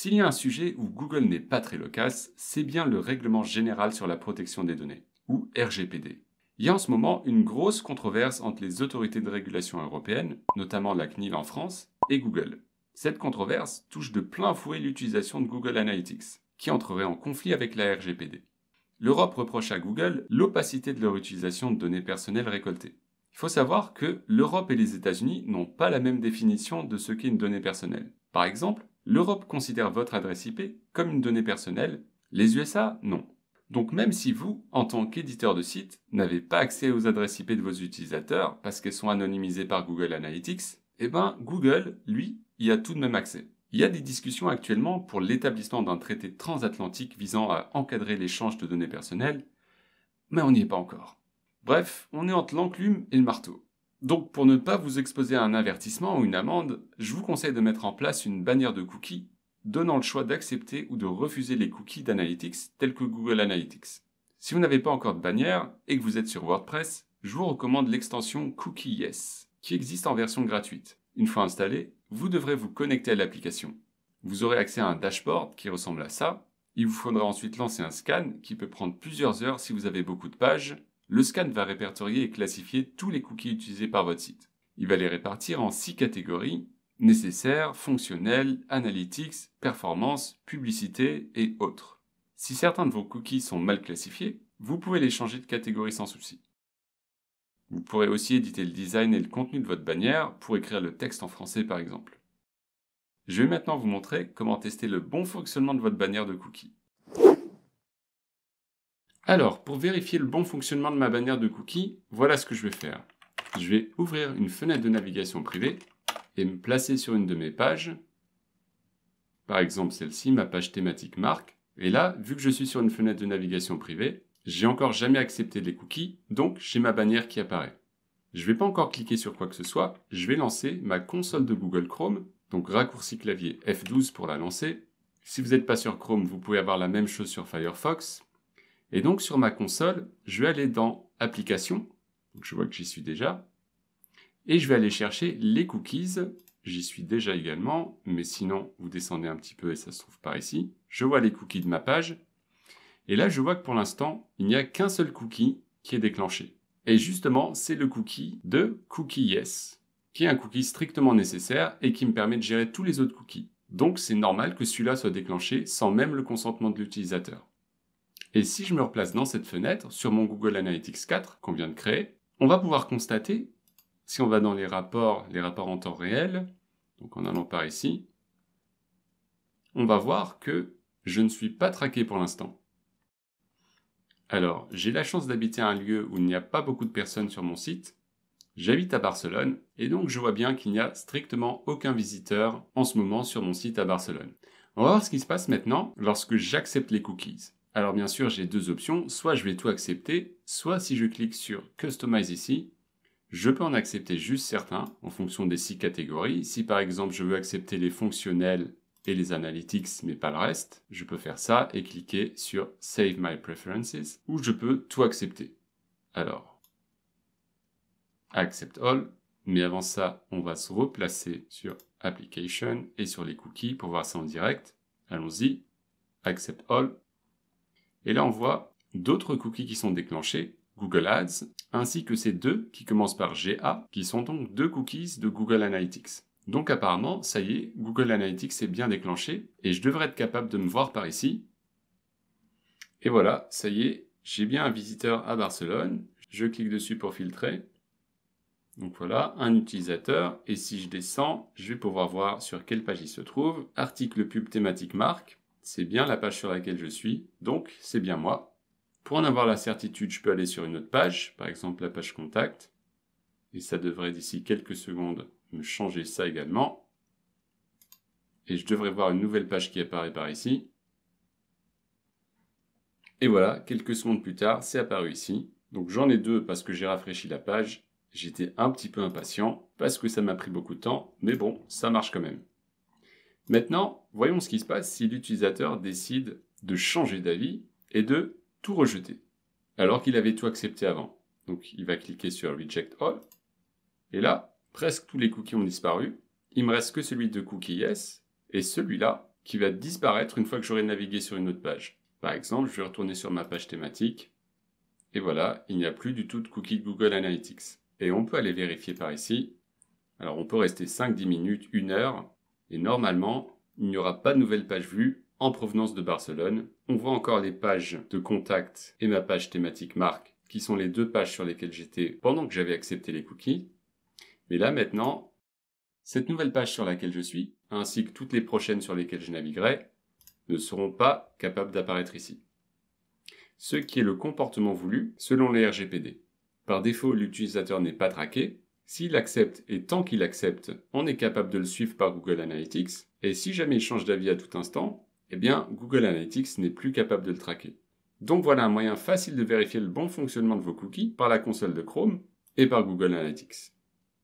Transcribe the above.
S'il y a un sujet où Google n'est pas très loquace, c'est bien le Règlement général sur la protection des données, ou RGPD. Il y a en ce moment une grosse controverse entre les autorités de régulation européennes, notamment la CNIL en France, et Google. Cette controverse touche de plein fouet l'utilisation de Google Analytics, qui entrerait en conflit avec la RGPD. L'Europe reproche à Google l'opacité de leur utilisation de données personnelles récoltées. Il faut savoir que l'Europe et les États-Unis n'ont pas la même définition de ce qu'est une donnée personnelle. Par exemple, l'Europe considère votre adresse IP comme une donnée personnelle, les USA non. Donc même si vous, en tant qu'éditeur de site, n'avez pas accès aux adresses IP de vos utilisateurs parce qu'elles sont anonymisées par Google Analytics, eh ben Google, lui, y a tout de même accès. Il y a des discussions actuellement pour l'établissement d'un traité transatlantique visant à encadrer l'échange de données personnelles, mais on n'y est pas encore. Bref, on est entre l'enclume et le marteau. Donc pour ne pas vous exposer à un avertissement ou une amende, je vous conseille de mettre en place une bannière de cookies donnant le choix d'accepter ou de refuser les cookies d'Analytics tels que Google Analytics. Si vous n'avez pas encore de bannière et que vous êtes sur WordPress, je vous recommande l'extension Cookie Yes qui existe en version gratuite. Une fois installée, vous devrez vous connecter à l'application. Vous aurez accès à un dashboard qui ressemble à ça. Il vous faudra ensuite lancer un scan qui peut prendre plusieurs heures si vous avez beaucoup de pages le scan va répertorier et classifier tous les cookies utilisés par votre site. Il va les répartir en six catégories Nécessaires, Fonctionnels, analytics, performance, publicité et autres. Si certains de vos cookies sont mal classifiés, vous pouvez les changer de catégorie sans souci. Vous pourrez aussi éditer le design et le contenu de votre bannière pour écrire le texte en français par exemple. Je vais maintenant vous montrer comment tester le bon fonctionnement de votre bannière de cookies. Alors, pour vérifier le bon fonctionnement de ma bannière de cookies, voilà ce que je vais faire. Je vais ouvrir une fenêtre de navigation privée et me placer sur une de mes pages. Par exemple celle-ci, ma page thématique marque. Et là, vu que je suis sur une fenêtre de navigation privée, j'ai encore jamais accepté les cookies, donc j'ai ma bannière qui apparaît. Je ne vais pas encore cliquer sur quoi que ce soit, je vais lancer ma console de Google Chrome, donc raccourci clavier F12 pour la lancer. Si vous n'êtes pas sur Chrome, vous pouvez avoir la même chose sur Firefox, et donc sur ma console, je vais aller dans Applications, je vois que j'y suis déjà, et je vais aller chercher les cookies, j'y suis déjà également, mais sinon vous descendez un petit peu et ça se trouve par ici. Je vois les cookies de ma page, et là je vois que pour l'instant, il n'y a qu'un seul cookie qui est déclenché. Et justement, c'est le cookie de cookie yes, qui est un cookie strictement nécessaire et qui me permet de gérer tous les autres cookies. Donc c'est normal que celui-là soit déclenché sans même le consentement de l'utilisateur. Et si je me replace dans cette fenêtre, sur mon Google Analytics 4 qu'on vient de créer, on va pouvoir constater, si on va dans les rapports, les rapports en temps réel, donc en allant par ici, on va voir que je ne suis pas traqué pour l'instant. Alors, j'ai la chance d'habiter un lieu où il n'y a pas beaucoup de personnes sur mon site. J'habite à Barcelone et donc je vois bien qu'il n'y a strictement aucun visiteur en ce moment sur mon site à Barcelone. On va voir ce qui se passe maintenant lorsque j'accepte les cookies. Alors bien sûr, j'ai deux options, soit je vais tout accepter, soit si je clique sur Customize ici, je peux en accepter juste certains en fonction des six catégories. Si par exemple je veux accepter les fonctionnels et les analytics mais pas le reste, je peux faire ça et cliquer sur Save My Preferences ou je peux tout accepter. Alors, Accept All, mais avant ça, on va se replacer sur Application et sur les cookies pour voir ça en direct. Allons-y, Accept All, et là, on voit d'autres cookies qui sont déclenchés, Google Ads, ainsi que ces deux qui commencent par GA, qui sont donc deux cookies de Google Analytics. Donc apparemment, ça y est, Google Analytics est bien déclenché, et je devrais être capable de me voir par ici. Et voilà, ça y est, j'ai bien un visiteur à Barcelone, je clique dessus pour filtrer. Donc voilà, un utilisateur, et si je descends, je vais pouvoir voir sur quelle page il se trouve, article pub thématique marque, c'est bien la page sur laquelle je suis, donc c'est bien moi. Pour en avoir la certitude, je peux aller sur une autre page, par exemple la page contact, et ça devrait d'ici quelques secondes me changer ça également. Et je devrais voir une nouvelle page qui apparaît par ici. Et voilà, quelques secondes plus tard, c'est apparu ici. Donc j'en ai deux parce que j'ai rafraîchi la page. J'étais un petit peu impatient parce que ça m'a pris beaucoup de temps, mais bon, ça marche quand même. Maintenant, voyons ce qui se passe si l'utilisateur décide de changer d'avis et de tout rejeter, alors qu'il avait tout accepté avant. Donc il va cliquer sur Reject All, et là, presque tous les cookies ont disparu. Il me reste que celui de Cookie Yes, et celui-là, qui va disparaître une fois que j'aurai navigué sur une autre page. Par exemple, je vais retourner sur ma page thématique, et voilà, il n'y a plus du tout de cookies Google Analytics. Et on peut aller vérifier par ici. Alors on peut rester 5-10 minutes, 1 heure, et normalement, il n'y aura pas de nouvelle page vue en provenance de Barcelone. On voit encore les pages de contact et ma page thématique marque, qui sont les deux pages sur lesquelles j'étais pendant que j'avais accepté les cookies. Mais là maintenant, cette nouvelle page sur laquelle je suis, ainsi que toutes les prochaines sur lesquelles je naviguerai, ne seront pas capables d'apparaître ici. Ce qui est le comportement voulu selon les RGPD. Par défaut, l'utilisateur n'est pas traqué, s'il accepte et tant qu'il accepte, on est capable de le suivre par Google Analytics. Et si jamais il change d'avis à tout instant, eh bien Google Analytics n'est plus capable de le traquer. Donc voilà un moyen facile de vérifier le bon fonctionnement de vos cookies par la console de Chrome et par Google Analytics.